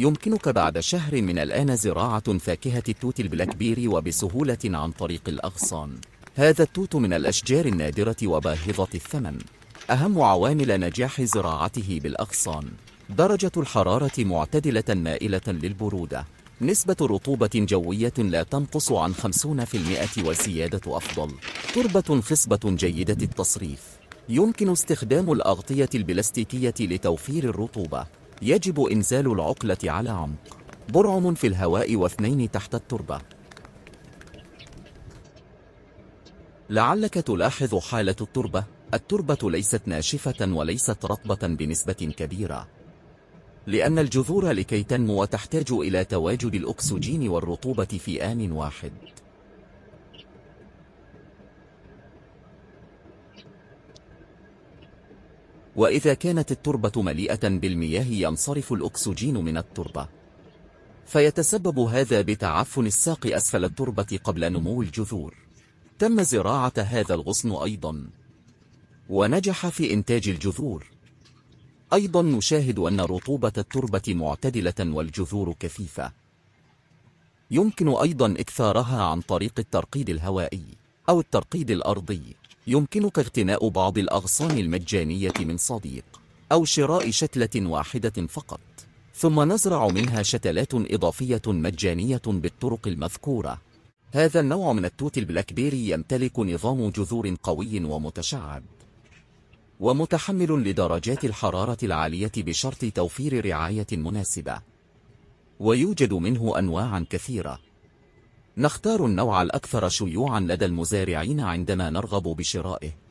يمكنك بعد شهر من الآن زراعة فاكهة التوت البلاك بيري وبسهولة عن طريق الأغصان هذا التوت من الأشجار النادرة وباهظة الثمن أهم عوامل نجاح زراعته بالأغصان درجة الحرارة معتدلة مائلة للبرودة نسبة رطوبة جوية لا تنقص عن 50% وزيادة أفضل تربة خصبة جيدة التصريف يمكن استخدام الأغطية البلاستيكية لتوفير الرطوبة يجب إنزال العقلة على عمق برعم في الهواء واثنين تحت التربة لعلك تلاحظ حالة التربة التربة ليست ناشفة وليست رطبة بنسبة كبيرة لأن الجذور لكي تنمو تحتاج إلى تواجد الأكسجين والرطوبة في آن واحد وإذا كانت التربة مليئة بالمياه ينصرف الأكسجين من التربة فيتسبب هذا بتعفن الساق أسفل التربة قبل نمو الجذور تم زراعة هذا الغصن أيضا ونجح في إنتاج الجذور أيضا نشاهد أن رطوبة التربة معتدلة والجذور كثيفة يمكن أيضا إكثارها عن طريق الترقيد الهوائي أو الترقيد الأرضي يمكنك اغتناء بعض الأغصان المجانية من صديق أو شراء شتلة واحدة فقط ثم نزرع منها شتلات إضافية مجانية بالطرق المذكورة هذا النوع من التوت البلاك بيري يمتلك نظام جذور قوي ومتشعب ومتحمل لدرجات الحرارة العالية بشرط توفير رعاية مناسبة ويوجد منه أنواع كثيرة نختار النوع الأكثر شيوعا لدى المزارعين عندما نرغب بشرائه